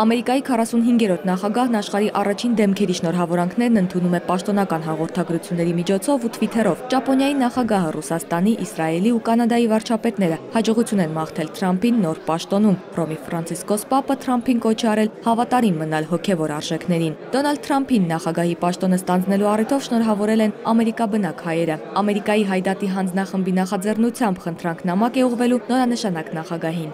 Ամերիկայի 45-րդ նախագահն աշխարհի առաջին դեմքերի շնորհավորանքներն ընդունում է պաշտոնական հաղորդագրությունների միջոցով ու Twitter-ով։ Ճապոնիայի նախագահը Ռուսաստանի, Իսրայելի ու Կանադայի վարչապետները հաջողություն են մաղթել Թրամփին նոր պաշտոնում։ Ռոմի Ֆրանցիսկոս Պապը Թրամփին կոչ արել հավատարիմ մնալ հոգևոր արժեքներին։ Դոնալդ Թրամփին նախագահի պաշտոնը ստանձնելու առիթով շնորհավորել են ամերիկաբնակ հայերը։ Ամերիկայի հայդատի հանձնախմբի նախաձեռնությամբ խնդրանք նամակ է ուղղվելու նորանշանակ նախագահին։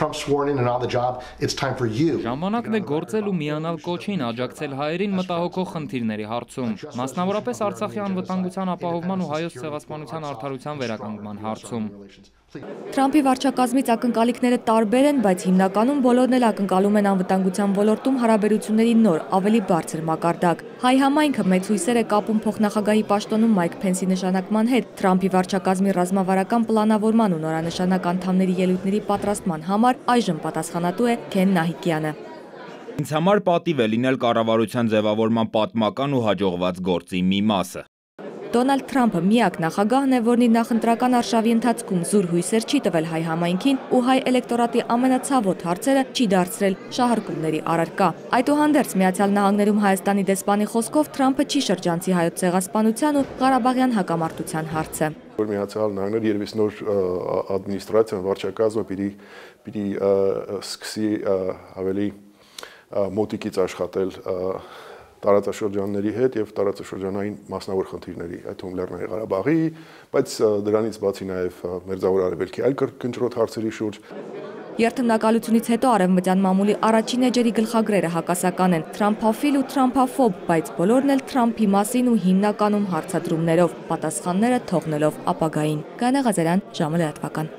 Trump's sworn in and on the job, it's time for you. Ժամանակն է գործել ու միանալ կոչին, աջակցել հայերին մտահոգող խնդիրների հարցում, մասնավորապես Արցախի անվտանգության ապահովման ու հայոց ցեղասպանության արդարության վերականգնման հարցում։ Թրամփի վարչակազմից ակնկալիքները տարբեր են, բայց հիմնականում բոլորն էլ ակնկալում են անվտանգության ոլորտում հարաբերությունների նոր, ավելի բարձր մակարդակ։ Հայ համայնքը մեծ հույսեր է կապում փոխնախագահի պաշտոնում Մայք Փենսի նշանակման հետ։ Թրամփի վարչակազմի ռազմավարական պլանավորման ու նորանշանակ անդամների ելույթների պատրաստման համար այժմ պատասխանատու է Քեն Նահիկյանը։ Ինձ համար պատիվ է լինել կառավարության ձևավորման պատմական ու հաջողված գործի մի մասը։ Դոնալդ Թրամփը միակ նախագահն է, որն իր նախընտրական արշավի ընթացքում զուր հույսեր չի տվել հայ համայնքին ու հայ էլեկտորատի ամենացավոտ հարցերը չի դարձրել շահարկումների առարկա։ Այդուհանդերձ Միացյալ Նահանգներում Հայաստանի դեսպանի խոսքով Թրամփը չի շրջանցի հայոց ցեղասպանության ու Ղարաբաղյան հակամարտության հարցը որ միացյալ նահանգներ երևից նոր ադմինիստրացիան վարչակազմը պիտի պիտի սկսի ավելի մոտիկից աշխատել տարածաշրջանների հետ եւ տարածաշրջանային մասնավոր խնդիրների, այդ թվում Լեռնային Ղարաբաղի, բայց դրանից բացի նաեւ Մերձավոր Արևելքի այլ կրկնջրոտ հարցերի շուրջ։ Երթնակալությունից հետո արևմտյան մամուլի առաջին էջերի գլխագրերը հակասական են՝ Թրամփաֆիլ ու Թրամփաֆոբ, բայց բոլորն էլ Թրամփի մասին ու հիմնականում հարցադրումներով, պատասխանները թողնելով ապագային։ Գանեղազարյան ժամը լրատվական։